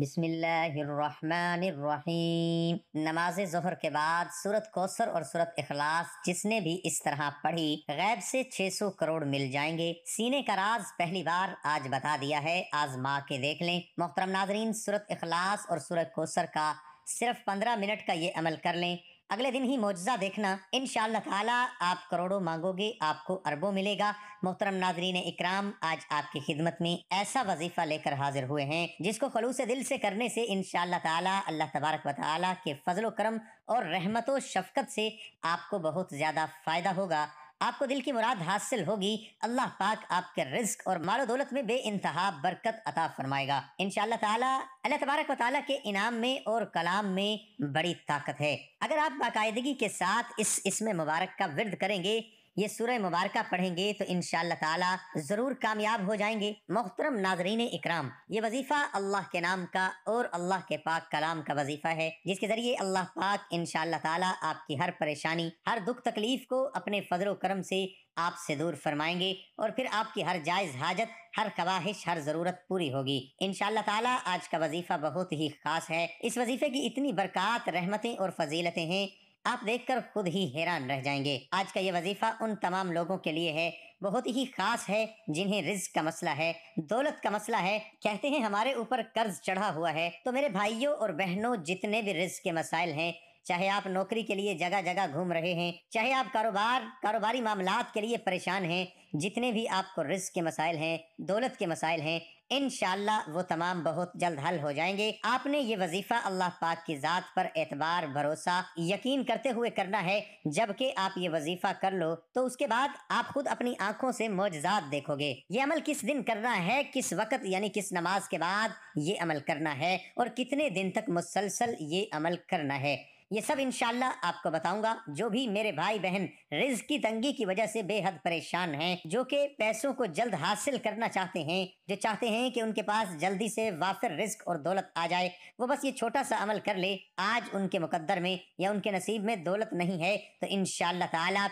बिस्मिल्लाहिर्रहमानिर्रहीम नमाज जहर के बाद सूरत कौसर और सूरत इखलास जिसने भी इस तरह पढ़ी गैब से 600 करोड़ मिल जाएंगे सीने का राज पहली बार आज बता दिया है आजमा के देख लें मोहतरम नाजरीन सूरत इखलास और सूरत कौसर का सिर्फ पंद्रह मिनट का ये अमल कर लें अगले दिन ही मुआवजा देखना इन ताला आप करोड़ों मांगोगे आपको अरबों मिलेगा मोहतरम नाजरीन इकराम आज आपकी खिदमत में ऐसा वजीफा लेकर हाजिर हुए हैं जिसको खलूस दिल से करने से इन ताला अल्लाह तबारक वाली के फजलो करम और रहमत शफकत से आपको बहुत ज़्यादा फ़ायदा होगा आपको दिल की मुराद हासिल होगी अल्लाह पाक आपके रिस्क और मालो दौलत में बे इंतहा बरकत अता फरमाएगा इन ताला अल्लाह तबारक वाली के इनाम में और कलाम में बड़ी ताकत है अगर आप बाकायदगी के साथ इस इसमें मुबारक का विरद करेंगे ये सूर्य मुबारक पढ़ेंगे तो इन ताला जरूर कामयाब हो जाएंगे मोहतरम नाजरीन इकराम ये वजीफा अल्लाह के नाम का और अल्लाह के पाक कलाम का वजीफा है जिसके जरिए अल्लाह पाक इन ताला आपकी हर परेशानी हर दुख तकलीफ को अपने फजर करम से आपसे दूर फरमाएंगे और फिर आपकी हर जायज़ हाजत हर कवाहिश हर ज़रूरत पूरी होगी इन ताला आज का वजीफ़ा बहुत ही ख़ास है इस वजीफ़े की इतनी बरकत रहमतें और फजीलतें हैं आप देखकर खुद ही हैरान रह जाएंगे आज का ये वजीफा उन तमाम लोगों के लिए है बहुत ही खास है जिन्हें रिस्क का मसला है दौलत का मसला है कहते हैं हमारे ऊपर कर्ज चढ़ा हुआ है तो मेरे भाइयों और बहनों जितने भी रिज के मसाइल हैं चाहे आप नौकरी के लिए जगह जगह घूम रहे हैं चाहे आप कारोबार कारोबारी मामला के लिए परेशान हैं जितने भी आपको रिस्क के मसाइल हैं दौलत के मसाइल हैं इन वो तमाम बहुत जल्द हल हो जाएंगे आपने ये वजीफा अल्लाह पाक की ज़ात पर एतबार भरोसा यकीन करते हुए करना है जबकि आप ये वजीफा कर लो तो उसके बाद आप खुद अपनी आंखों से मोजात देखोगे ये अमल किस दिन करना है किस वक्त यानी किस नमाज के बाद ये अमल करना है और कितने दिन तक मुसलसल ये अमल करना है ये सब इनशाला आपको बताऊंगा जो भी मेरे भाई बहन रिज की तंगी की वजह से बेहद परेशान हैं, जो के पैसों को जल्द हासिल करना चाहते हैं जो चाहते हैं कि उनके पास जल्दी से वाफिर रिस्क और दौलत आ जाए वो बस ये छोटा सा अमल कर ले आज उनके मुकद्दर में या उनके नसीब में दौलत नहीं है तो इन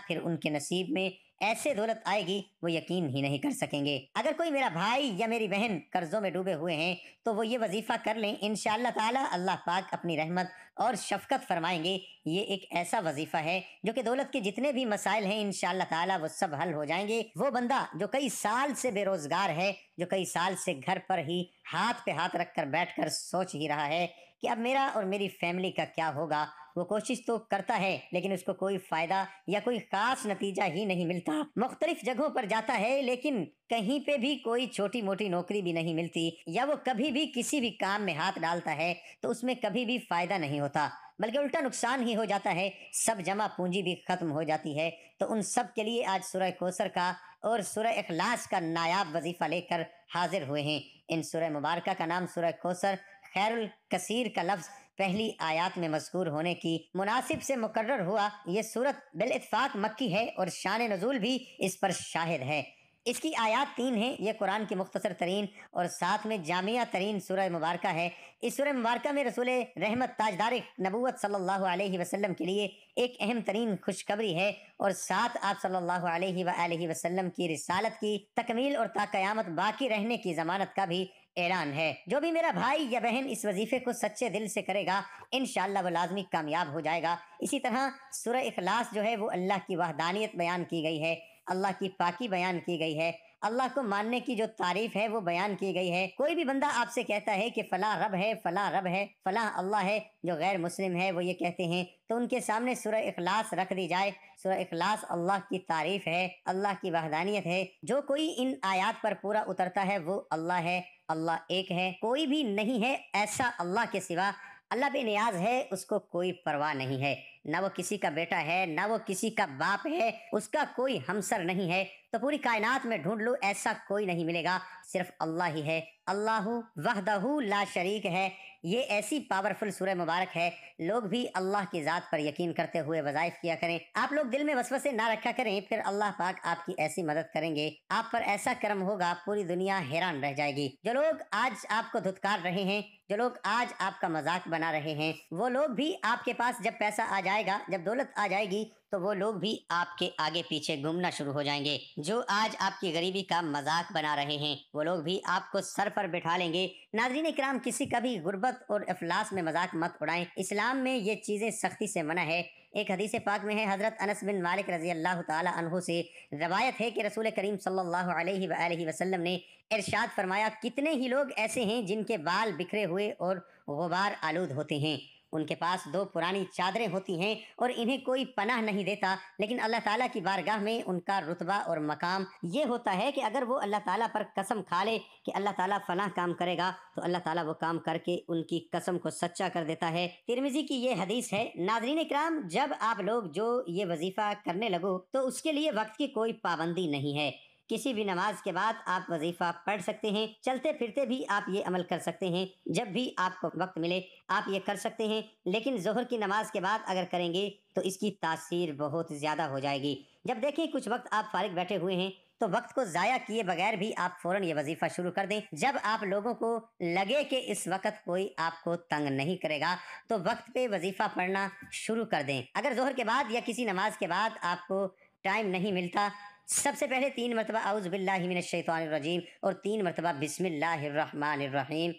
फिर उनके नसीब में ऐसे दौलत आएगी वो यकीन ही नहीं कर सकेंगे अगर कोई मेरा भाई या मेरी बहन कर्जों में डूबे हुए हैं तो वो ये वजीफा कर लें इन ताला अल्लाह पाक अपनी रहमत और शफकत फरमाएंगे ये एक ऐसा वजीफा है जो कि दौलत के जितने भी मसाइल हैं इन ताला वो सब हल हो जाएंगे वो बंदा जो कई साल से बेरोजगार है जो कई साल से घर पर ही हाथ पे हाथ रख कर बैठ कर सोच ही रहा है कि अब मेरा और मेरी फैमिली का क्या होगा वो कोशिश तो करता है लेकिन उसको कोई फायदा या कोई खास नतीजा ही नहीं मिलता मुख्तलिफ जगहों पर जाता है लेकिन कहीं पे भी कोई छोटी मोटी नौकरी भी नहीं मिलती या वो कभी भी किसी भी काम में हाथ डालता है तो उसमें कभी भी फायदा नहीं होता बल्कि उल्टा नुकसान ही हो जाता है सब जमा पूंजी भी खत्म हो जाती है तो उन सब के लिए आज सुरह कोसर का और सुरह अखलास का नायाब वजीफा लेकर हाजिर हुए हैं इन सुरह मुबारक का नाम सुरह कोसर खैरुल कसीर का लफ्ज़ पहली आयात में मजकूर होने की मुनासिब से मुकर्र हुआ ये सूरत बिल बिलफाक मक्की है और शान नजूल भी इस पर शाहिद है इसकी आयात तीन है ये कुरान की मुख्तर तरीन और साथ में जामिया तरीन सूरह मुबारक है इस सूरह मुबारक में रसूल रहमत ताजदार नबूत सल्लल्लाहु अलैहि वसल्लम के लिए एक अहम तरीन खुशखबरी है और साथ आप सल्लल्लाहु अलैहि वसल्लम की रिसालत की तकमील और ताकयामत बाकी रहने की जमानत का भी ऐलान है जो भी मेरा भाई या बहन इस वजीफे को सच्चे दिल से करेगा इन वो लाजमी कामयाब हो जाएगा इसी तरह सुर अखलास जो है वो अल्लाह की वहदानियत बयान की गई है अल्लाह की पाकि बयान की गई है अल्लाह को मानने की जो तारीफ है वो बयान की गई है कोई भी बंदा आपसे कहता है कि फला रब है फला रब है फला अल्लाह है जो गैर मुस्लिम है वो ये कहते हैं तो उनके सामने सुर अखलास रख दी जाए सुर अखलास अल्लाह की तारीफ है अल्लाह की वहदानियत है जो कोई इन आयात पर पूरा उतरता है वो अल्लाह है अल्लाह एक है कोई भी नहीं है ऐसा अल्लाह के सिवा अल्लाह पे न्याज है उसको कोई परवाह नहीं है ना वो किसी का बेटा है ना वो किसी का बाप है उसका कोई हमसर नहीं है तो पूरी कायनात में ढूंढ लो ऐसा कोई नहीं मिलेगा सिर्फ अल्लाह ही है अल्लाह वह ला शरीक है ये ऐसी पावरफुल सूरह मुबारक है लोग भी अल्लाह की ज़ात पर यकीन करते हुए वजायफ किया करें आप लोग दिल में वसवसे ना रखा करें फिर अल्लाह पाक आपकी ऐसी मदद करेंगे आप पर ऐसा कर्म होगा पूरी दुनिया हैरान रह जाएगी जो लोग आज आपको धुतकार रहे हैं जो लोग आज आपका मजाक बना रहे हैं वो लोग भी आपके पास जब पैसा आ जाएगा जब दौलत आ जाएगी तो वो लोग भी आपके आगे पीछे घूमना शुरू हो जाएंगे जो आज आपकी गरीबी का मजाक बना रहे हैं वो लोग भी आपको सर पर बैठा लेंगे नाजरीन कराम किसी का भी गुर्बत और अफलास में मजाक मत उड़ाएं इस्लाम में ये चीज़ें सख्ती से मना है एक हदीस पाक में है हज़रत अनस बिन मालिक रजी अल्लाह तहु से रवायत है कि रसूल करीम सल्लल्लाहु अलैहि वसल्लम ने इरशाद फरमाया कितने ही लोग ऐसे हैं जिनके बाल बिखरे हुए और गुबार आलूद होते हैं उनके पास दो पुरानी चादरें होती हैं और इन्हें कोई पनाह नहीं देता लेकिन अल्लाह ताला की बारगाह में उनका रुतबा और मकाम ये होता है कि अगर वो अल्लाह ताला पर कसम खा ले कि अल्लाह ताला फलाह काम करेगा तो अल्लाह ताला वो काम करके उनकी कसम को सच्चा कर देता है तिरमिजी की ये हदीस है नाजरीन इक्राम जब आप लोग जो ये वजीफा करने लगो तो उसके लिए वक्त की कोई पाबंदी नहीं है किसी भी नमाज के बाद आप वजीफा पढ़ सकते हैं चलते फिरते भी आप ये अमल कर सकते हैं जब भी आपको वक्त मिले आप ये कर सकते हैं लेकिन जहर की नमाज के बाद अगर करेंगे तो इसकी तासीर बहुत ज़्यादा हो जाएगी जब देखें कुछ वक्त आप फारिग बैठे हुए हैं तो वक्त को ज़ाया किए बगैर भी आप फौरन ये वजीफा शुरू कर दें जब आप लोगों को लगे कि इस वक्त कोई आपको तंग नहीं करेगा तो वक्त पे वजीफा पढ़ना शुरू कर दें अगर जोहर के बाद या किसी नमाज के बाद आपको टाइम नहीं मिलता सबसे पहले तीन मरतबा अउज़बिल्लाशैतरजीम और तीन मरतबा बिसमीम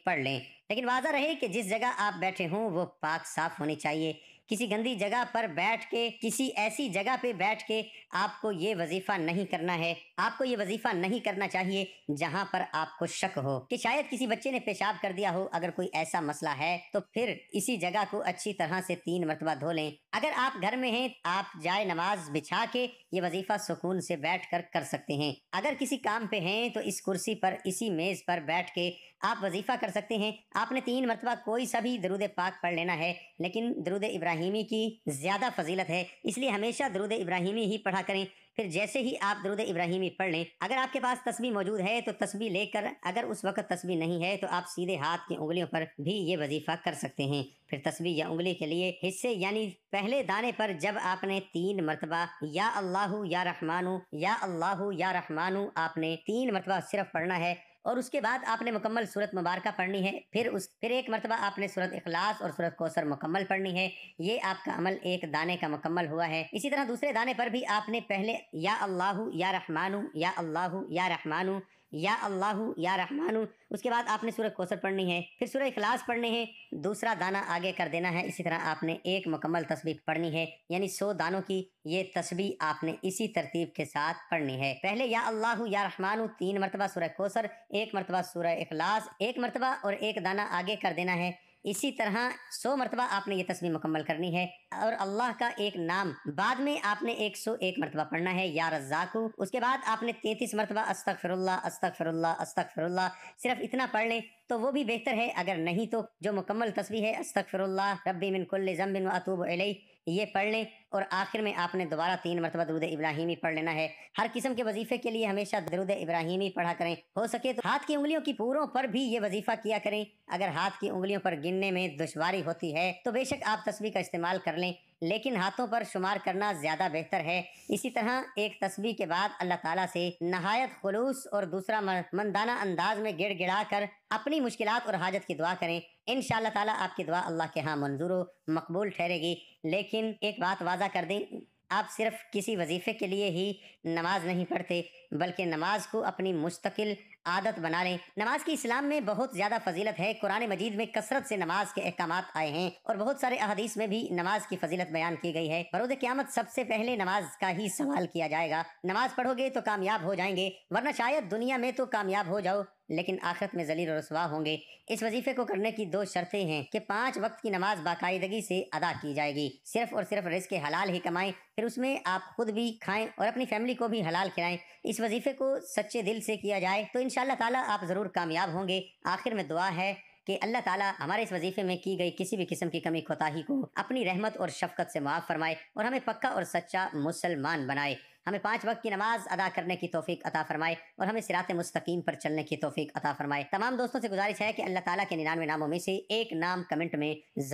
पढ़ लें लेकिन वाजा रहे कि जिस जगह आप बैठे हों वो पाक साफ होनी चाहिए किसी गंदी जगह पर बैठ के किसी ऐसी जगह पे बैठ के आपको ये वजीफा नहीं करना है आपको ये वजीफा नहीं करना चाहिए जहाँ पर आपको शक हो कि शायद किसी बच्चे ने पेशाब कर दिया हो अगर कोई ऐसा मसला है तो फिर इसी जगह को अच्छी तरह से तीन मरतबा धो लें अगर आप घर में हैं आप जाए नमाज बिछा के ये वजीफा सुकून से बैठ कर कर सकते हैं अगर किसी काम पे हैं तो इस कुर्सी पर इसी मेज पर बैठ के आप वजीफा कर सकते हैं आपने तीन मरतबा कोई सा भी दरुद पाक पढ़ लेना है लेकिन दरुद इब्राहिमी की ज्यादा फजीलत है इसलिए हमेशा दरुद इब्राहिमी ही पढ़ा करें फिर जैसे ही आप दरुद इब्राहिमी पढ़ लें अगर आपके पास तस्वीर मौजूद है तो तस्वीर लेकर अगर उस वक्त तस्वीर नहीं है तो आप सीधे हाथ की उंगलियों पर भी ये वजीफा कर सकते हैं फिर तस्वीर या उंगली के लिए हिस्से यानी पहले दाने पर जब आपने तीन मरतबा या अल्लाह या रहमानू या अल्लाह या रहमानू आपने तीन मरतबा सिर्फ पढ़ना है और उसके बाद आपने मुकम्मल सूरत मुबारक पढ़नी है फिर उस फिर एक मरतबा आपने सूरत अखलास और सूरत कोसर मुकम्मल पढ़नी है ये आपका अमल एक दाने का मुकम्मल हुआ है इसी तरह दूसरे दाने पर भी आपने पहले या अल्लाह या रहमानू या अल्लाह या रहमानू या अल्लाह या रहमान उसके बाद आपने सूरह कौसर पढ़नी है फिर सूरह इखलास पढ़नी है दूसरा दाना आगे कर देना है इसी तरह आपने एक मुकम्मल तस्वीर पढ़नी है यानी सौ दानों की ये तस्वीर आपने इसी तरतीब के साथ पढ़नी है पहले या अल्लाह या रहमान तीन मरतबा सूरह कौसर एक मरतबा सूरह इखलास एक मरतबा और एक दाना आगे कर देना है इसी तरह सौ मरतबा आपने ये तस्वीर मुकम्मल करनी है और अल्लाह का एक नाम बाद में आपने एक सौ एक मरतबा पढ़ना है या रजाकू उसके बाद आपने तैतीस मरतबा अस्तक फिर अस्तक फिर अस्तक फिर सिर्फ इतना पढ़ लें तो वो भी बेहतर है अगर नहीं तो जो मुकम्मल तस्वीर है अस्तफ़रल्ला रबी मिनकुल कुल्ल अतूब अलई ये पढ़ लें और आखिर में आपने दोबारा तीन मरतबा दरुद इब्राहिमी पढ़ लेना है हर किस्म के वजीफे के लिए हमेशा दरुद इब्राहिमी पढ़ा करें हो सके तो हाथ की उंगलियों की पूरों पर भी ये वजीफा किया करें अगर हाथ की उंगलियों पर गिनने में दुशारी होती है तो बेशक आप तस्वीर का इस्तेमाल कर लें लेकिन हाथों पर शुमार करना ज्यादा बेहतर है इसी तरह एक तस्वीर के बाद अल्लाह ताला से नहायत खलूस और दूसरा मंदाना अंदाज में गिड़ गिड़ा कर अपनी मुश्किल और हाजत की दुआ करें इन ताला आपकी दुआ अल्लाह के यहाँ मंजूर हो मकबूल ठहरेगी लेकिन एक बात वाजा कर दें आप सिर्फ किसी वजीफे के लिए ही नमाज नहीं पढ़ते बल्कि नमाज को अपनी मुस्तकिल आदत बना लें नमाज की इस्लाम में बहुत ज्यादा फजीलत है कुरान मजीद में कसरत से नमाज के अहकाम आए हैं और बहुत सारे अहदीस में भी नमाज की फजीलत बयान की गई है बरोद क्यामत सबसे पहले नमाज का ही सवाल किया जाएगा नमाज पढ़ोगे तो कामयाब हो जाएंगे वरना शायद दुनिया में तो कामयाब हो जाओ लेकिन आखिरत में जलील रसवा होंगे इस वजीफे को करने की दो शर्तें हैं कि पांच वक्त की नमाज बाकायदगी से अदा की जाएगी सिर्फ और सिर्फ रिस्क हलाल ही कमाएं फिर उसमें आप खुद भी खाएं और अपनी फैमिली को भी हलाल खिलाएं इस वजीफे को सच्चे दिल से किया जाए तो इन इंशाल्लाह ताला आप ज़रूर कामयाब होंगे आखिर में दुआ है कि अल्लाह ताला हमारे इस वजीफे में की गई किसी भी किस्म की कमी कोताही को अपनी रहमत और शफकत से माफ़ फरमाए और हमें पक्का और सच्चा मुसलमान बनाए हमें पांच वक्त की नमाज अदा करने की तोफीक अता फरमाए और हमें सिरात मुस्तकीम पर चलने की तौफीक अता फरमाए तमाम दोस्तों से गुजारिश है कि अल्लाह ताला के निन्यानवे नामों में से एक नाम कमेंट में जरूर